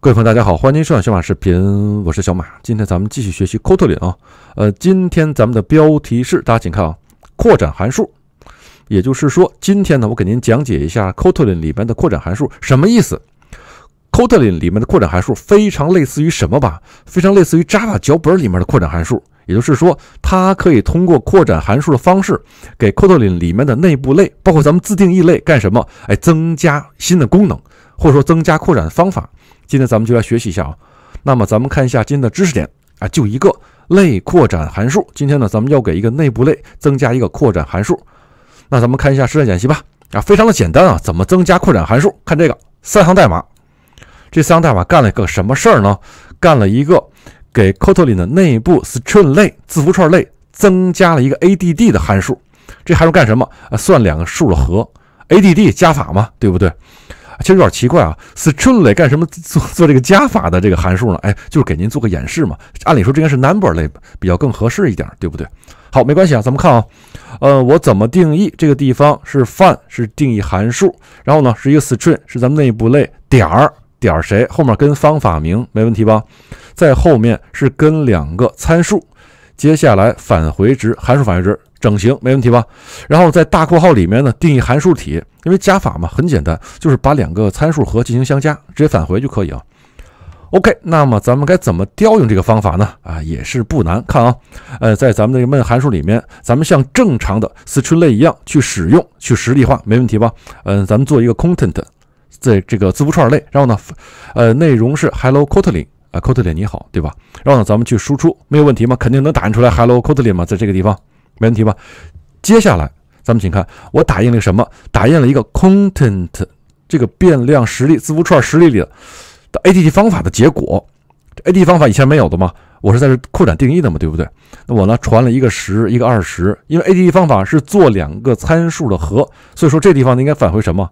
各位朋友，大家好，欢迎收看小马视频，我是小马。今天咱们继续学习 Kotlin 啊，呃，今天咱们的标题是，大家请看啊，扩展函数，也就是说，今天呢，我给您讲解一下 Kotlin 里面的扩展函数什么意思。Kotlin 里面的扩展函数非常类似于什么吧？非常类似于 Java 脚本里面的扩展函数，也就是说，它可以通过扩展函数的方式，给 Kotlin 里面的内部类，包括咱们自定义类干什么，哎，增加新的功能。或者说增加扩展方法，今天咱们就来学习一下啊。那么咱们看一下今天的知识点啊，就一个类扩展函数。今天呢，咱们要给一个内部类增加一个扩展函数。那咱们看一下实战演习吧啊，非常的简单啊，怎么增加扩展函数？看这个三行代码，这三行代码干了个什么事儿呢？干了一个给 Kotlin 的内部 String 类字符串类增加了一个 add 的函数。这函数干什么？算两个数的和，add 加法嘛，对不对？其实有点奇怪啊，string 类干什么做做这个加法的这个函数呢？哎，就是给您做个演示嘛。按理说这应该是 number 类比较更合适一点，对不对？好，没关系啊，咱们看啊，呃，我怎么定义？这个地方是 fun 是定义函数，然后呢是一个 string 是咱们内部类点儿点儿谁后面跟方法名没问题吧？在后面是跟两个参数，接下来返回值函数返回值。整形没问题吧？然后在大括号里面呢，定义函数体，因为加法嘛，很简单，就是把两个参数和进行相加，直接返回就可以啊。OK，那么咱们该怎么调用这个方法呢？啊，也是不难，看啊，呃，在咱们这个 main 函数里面，咱们像正常的 t 字符串类一样去使用、去实例化，没问题吧？嗯，咱们做一个 content，在这个字符串类，然后呢，呃，内容是 hello Kotlin 啊，Kotlin 你好，对吧？然后呢，咱们去输出，没有问题吗？肯定能打印出来 hello Kotlin 嘛，在这个地方。没问题吧？接下来咱们请看，我打印了什么？打印了一个 content 这个变量实例，字符串实例里的 a d t 方法的结果。a d t 方法以前没有的嘛，我是在这扩展定义的嘛，对不对？那我呢传了一个十，一个二十，因为 a d t 方法是做两个参数的和，所以说这地方呢应该返回什么？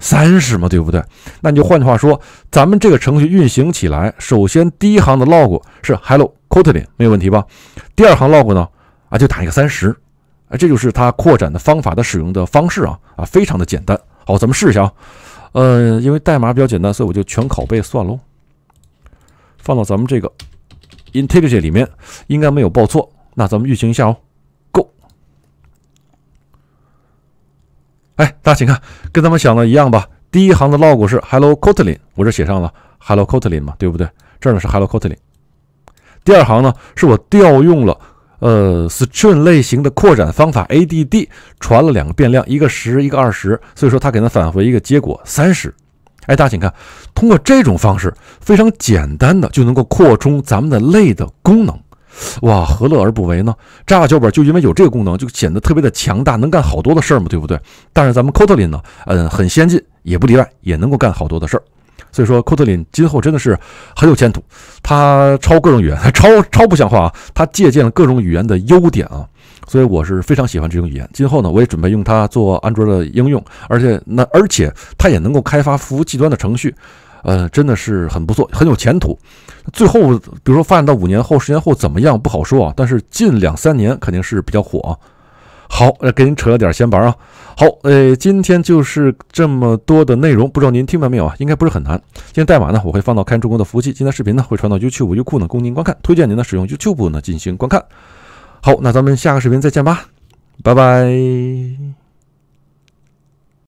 三十嘛，对不对？那你就换句话说，咱们这个程序运行起来，首先第一行的 log 是 hello kotlin 没有问题吧？第二行 log 呢？啊，就打一个三十，啊，这就是它扩展的方法的使用的方式啊啊，非常的简单。好，咱们试一下啊，呃，因为代码比较简单，所以我就全拷贝算喽，放到咱们这个 i n t e g e i 里面，应该没有报错。那咱们运行一下哦，Go。哎，大家请看，跟咱们想的一样吧？第一行的 log 是 Hello Kotlin，我这写上了 Hello Kotlin 嘛，对不对？这儿呢是 Hello Kotlin，第二行呢是我调用了。呃，String 类型的扩展方法 add 传了两个变量，一个十，一个二十，所以说它给它返回一个结果三十。哎，大家请看，通过这种方式，非常简单的就能够扩充咱们的类的功能。哇，何乐而不为呢？Java 脚本就因为有这个功能，就显得特别的强大，能干好多的事儿嘛，对不对？但是咱们 Kotlin 呢，嗯，很先进，也不例外，也能够干好多的事儿。所以说，库特林今后真的是很有前途。它超各种语言，超超不像话啊！它借鉴了各种语言的优点啊，所以我是非常喜欢这种语言。今后呢，我也准备用它做安卓的应用，而且那而且它也能够开发服务器端的程序，呃，真的是很不错，很有前途。最后，比如说发展到五年后、十年后怎么样，不好说啊。但是近两三年肯定是比较火。好，给您扯了点闲白啊。好，呃，今天就是这么多的内容，不知道您听明白没有啊？应该不是很难。今天代码呢，我会放到看中国的服务器。今天视频呢，会传到 YouTube、优酷呢，供您观看。推荐您呢，使用 YouTube 呢进行观看。好，那咱们下个视频再见吧，拜拜。